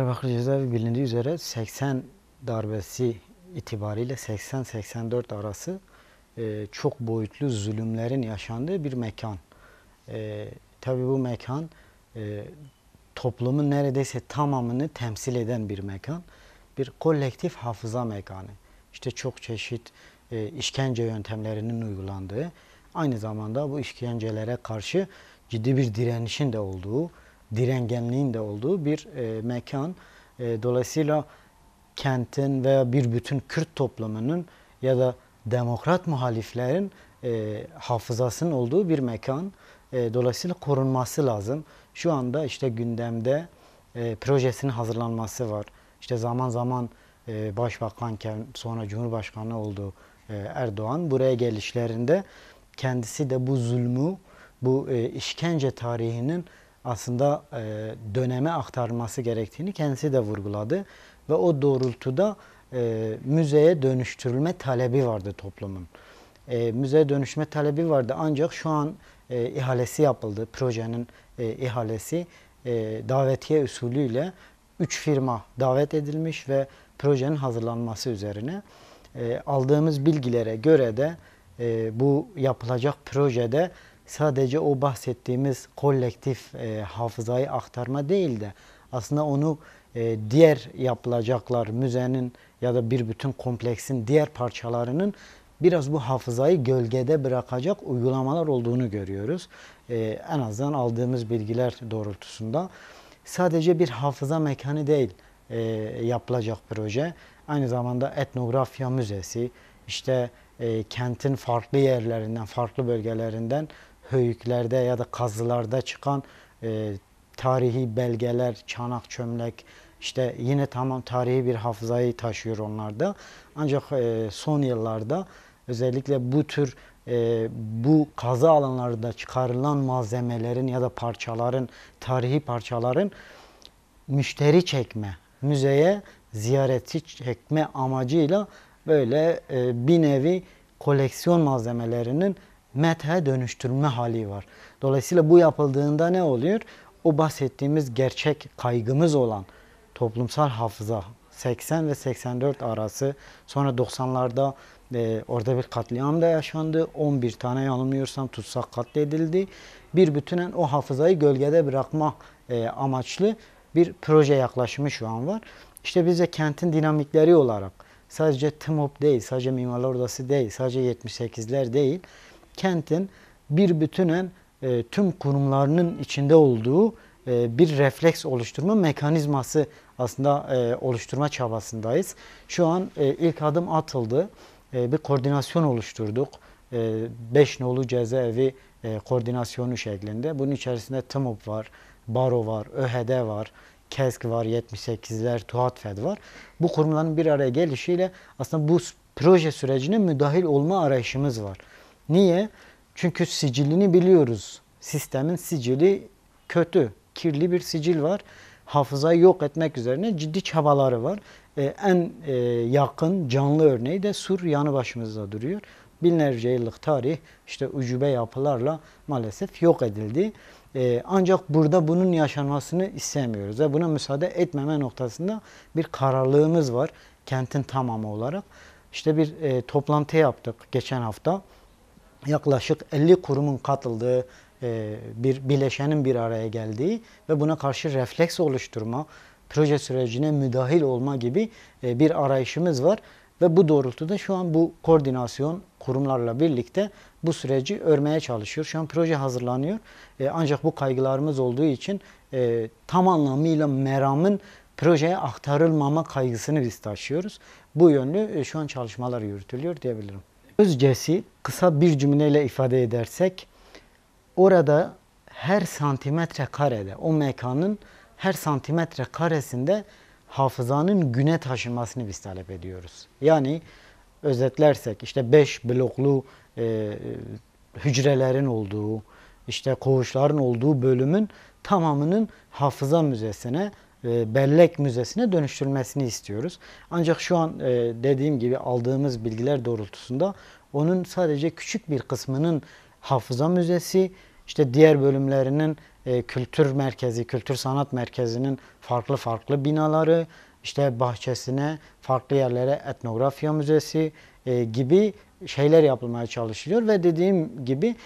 Diyarbakır Cezaevi bilindiği üzere 80 darbesi itibariyle 80-84 arası e, çok boyutlu zulümlerin yaşandığı bir mekan. E, Tabi bu mekan e, toplumun neredeyse tamamını temsil eden bir mekan. Bir kolektif hafıza mekanı. İşte çok çeşit e, işkence yöntemlerinin uygulandığı, aynı zamanda bu işkencelere karşı ciddi bir direnişin de olduğu, direngenliğin de olduğu bir e, mekan. E, dolayısıyla kentin veya bir bütün Kürt toplumunun ya da demokrat muhaliflerin e, hafızasının olduğu bir mekan. E, dolayısıyla korunması lazım. Şu anda işte gündemde e, projesinin hazırlanması var. İşte zaman zaman e, başbakanken sonra cumhurbaşkanı oldu e, Erdoğan. Buraya gelişlerinde kendisi de bu zulmü, bu e, işkence tarihinin aslında e, döneme aktarması gerektiğini kendisi de vurguladı. Ve o doğrultuda e, müzeye dönüştürülme talebi vardı toplumun. E, müzeye dönüşme talebi vardı ancak şu an e, ihalesi yapıldı. Projenin e, ihalesi e, davetiye usulüyle 3 firma davet edilmiş ve projenin hazırlanması üzerine. E, aldığımız bilgilere göre de e, bu yapılacak projede sadece o bahsettiğimiz kolektif e, hafızayı aktarma değil de aslında onu e, diğer yapılacaklar müzenin ya da bir bütün kompleksin diğer parçalarının biraz bu hafızayı gölgede bırakacak uygulamalar olduğunu görüyoruz. E, en azından aldığımız bilgiler doğrultusunda. Sadece bir hafıza mekanı değil e, yapılacak proje. Aynı zamanda etnografya müzesi, işte e, kentin farklı yerlerinden, farklı bölgelerinden höyüklerde ya da kazılarda çıkan e, tarihi belgeler, çanak çömlek, işte yine tamam tarihi bir hafızayı taşıyor onlarda. Ancak e, son yıllarda özellikle bu tür e, bu kazı alanlarında çıkarılan malzemelerin ya da parçaların, tarihi parçaların müşteri çekme, müzeye ziyareti çekme amacıyla böyle e, bir nevi koleksiyon malzemelerinin methe dönüştürme hali var. Dolayısıyla bu yapıldığında ne oluyor? O bahsettiğimiz gerçek kaygımız olan toplumsal hafıza 80 ve 84 arası sonra 90'larda e, orada bir katliam da yaşandı. 11 tane yanılmıyorsam tutsak katledildi. Bir bütünen o hafızayı gölgede bırakma e, amaçlı bir proje yaklaşımı şu an var. İşte bize kentin dinamikleri olarak sadece TMOP değil, sadece Mimarlar Odası değil, sadece 78'ler değil kentin bir bütünen e, tüm kurumlarının içinde olduğu e, bir refleks oluşturma mekanizması aslında e, oluşturma çabasındayız. Şu an e, ilk adım atıldı. E, bir koordinasyon oluşturduk. 5 e, nolu cezaevi e, koordinasyonu şeklinde. Bunun içerisinde TMOP var, BARO var, ÖHD var, KESK e var, 78'ler, TUHATFED var. Bu kurumların bir araya gelişiyle aslında bu proje sürecine müdahil olma arayışımız var. Niye? Çünkü sicilini biliyoruz. Sistemin sicili kötü, kirli bir sicil var. Hafızayı yok etmek üzerine ciddi çabaları var. Ee, en e, yakın canlı örneği de Sur yanı başımızda duruyor. Binlerce yıllık tarih işte ucube yapılarla maalesef yok edildi. Ee, ancak burada bunun yaşanmasını istemiyoruz ve buna müsaade etmeme noktasında bir kararlılığımız var kentin tamamı olarak. İşte bir e, toplantı yaptık geçen hafta yaklaşık 50 kurumun katıldığı e, bir bileşenin bir araya geldiği ve buna karşı refleks oluşturma, proje sürecine müdahil olma gibi e, bir arayışımız var. Ve bu doğrultuda şu an bu koordinasyon kurumlarla birlikte bu süreci örmeye çalışıyor. Şu an proje hazırlanıyor. E, ancak bu kaygılarımız olduğu için tam anlamıyla meramın projeye aktarılmama kaygısını biz taşıyoruz. Bu yönlü şu an çalışmalar yürütülüyor diyebilirim. Özcesi kısa bir cümleyle ifade edersek orada her santimetre karede o mekanın her santimetre karesinde hafızanın güne taşınmasını biz talep ediyoruz. Yani özetlersek işte 5 bloklu e, hücrelerin olduğu, işte koğuşların olduğu bölümün tamamının hafıza müzesine e, bellek müzesine dönüştürmesini istiyoruz. Ancak şu an e, dediğim gibi aldığımız bilgiler doğrultusunda onun sadece küçük bir kısmının hafıza müzesi, işte diğer bölümlerinin e, kültür merkezi, kültür sanat merkezinin farklı farklı binaları, işte bahçesine, farklı yerlere etnografya müzesi gibi şeyler yapılmaya çalışılıyor ve dediğim gibi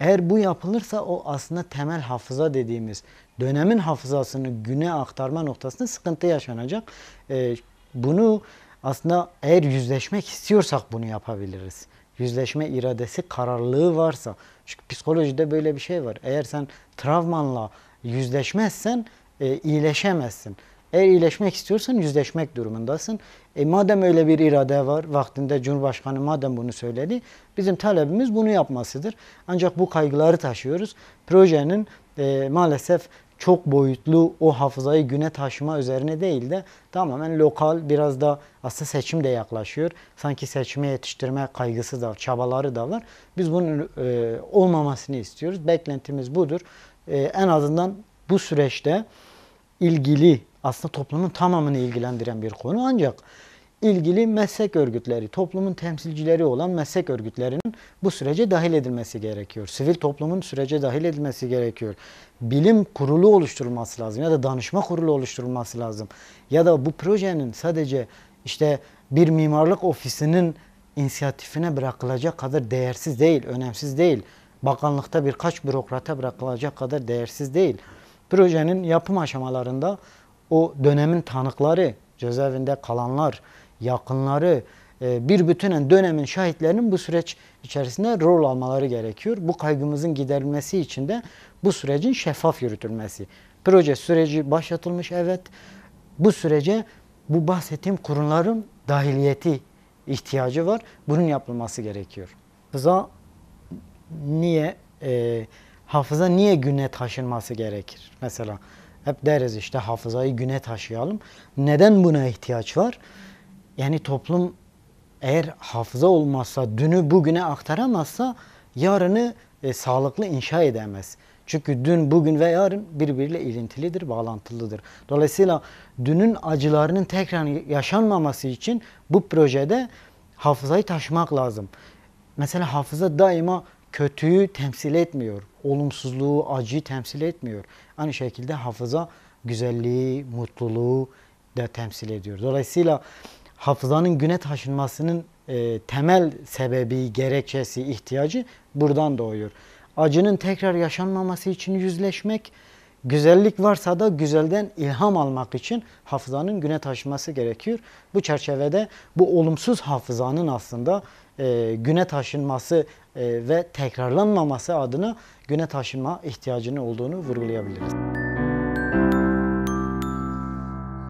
eğer bu yapılırsa o aslında temel hafıza dediğimiz dönemin hafızasını güne aktarma noktasında sıkıntı yaşanacak. Ee, bunu aslında eğer yüzleşmek istiyorsak bunu yapabiliriz. Yüzleşme iradesi, kararlılığı varsa. Çünkü psikolojide böyle bir şey var. Eğer sen travmanla yüzleşmezsen e, iyileşemezsin. Eğer iyileşmek istiyorsan yüzleşmek durumundasın. E madem öyle bir irade var, vaktinde Cumhurbaşkanı madem bunu söyledi, bizim talebimiz bunu yapmasıdır. Ancak bu kaygıları taşıyoruz. Projenin e, maalesef çok boyutlu o hafızayı güne taşıma üzerine değil de tamamen lokal biraz da aslında seçim de yaklaşıyor. Sanki seçime yetiştirme kaygısı da çabaları da var. Biz bunun e, olmamasını istiyoruz. Beklentimiz budur. E, en azından bu süreçte ilgili aslında toplumun tamamını ilgilendiren bir konu ancak ilgili meslek örgütleri, toplumun temsilcileri olan meslek örgütlerinin bu sürece dahil edilmesi gerekiyor. Sivil toplumun sürece dahil edilmesi gerekiyor. Bilim kurulu oluşturulması lazım ya da danışma kurulu oluşturulması lazım. Ya da bu projenin sadece işte bir mimarlık ofisinin inisiyatifine bırakılacak kadar değersiz değil, önemsiz değil. Bakanlıkta birkaç bürokrata bırakılacak kadar değersiz değil. Projenin yapım aşamalarında o dönemin tanıkları, cezaevinde kalanlar, yakınları, e, bir bütünen dönemin şahitlerinin bu süreç içerisinde rol almaları gerekiyor. Bu kaygımızın giderilmesi için de bu sürecin şeffaf yürütülmesi. Proje süreci başlatılmış evet. Bu sürece bu bahsettiğim kurumların dahiliyeti ihtiyacı var. Bunun yapılması gerekiyor. Hıza niye e, hafıza niye güne taşınması gerekir? Mesela hep deriz işte hafızayı güne taşıyalım. Neden buna ihtiyaç var? Yani toplum eğer hafıza olmazsa, dünü bugüne aktaramazsa yarını e, sağlıklı inşa edemez. Çünkü dün, bugün ve yarın birbiriyle ilintilidir, bağlantılıdır. Dolayısıyla dünün acılarının tekrar yaşanmaması için bu projede hafızayı taşımak lazım. Mesela hafıza daima kötüyü temsil etmiyor. Olumsuzluğu, acıyı temsil etmiyor. Aynı şekilde hafıza güzelliği, mutluluğu da temsil ediyor. Dolayısıyla hafızanın güne taşınmasının e, temel sebebi, gerekçesi, ihtiyacı buradan doğuyor. Acının tekrar yaşanmaması için yüzleşmek, güzellik varsa da güzelden ilham almak için hafızanın güne taşınması gerekiyor. Bu çerçevede bu olumsuz hafızanın aslında e, güne taşınması e, ve tekrarlanmaması adına güne taşınma ihtiyacının olduğunu vurgulayabiliriz.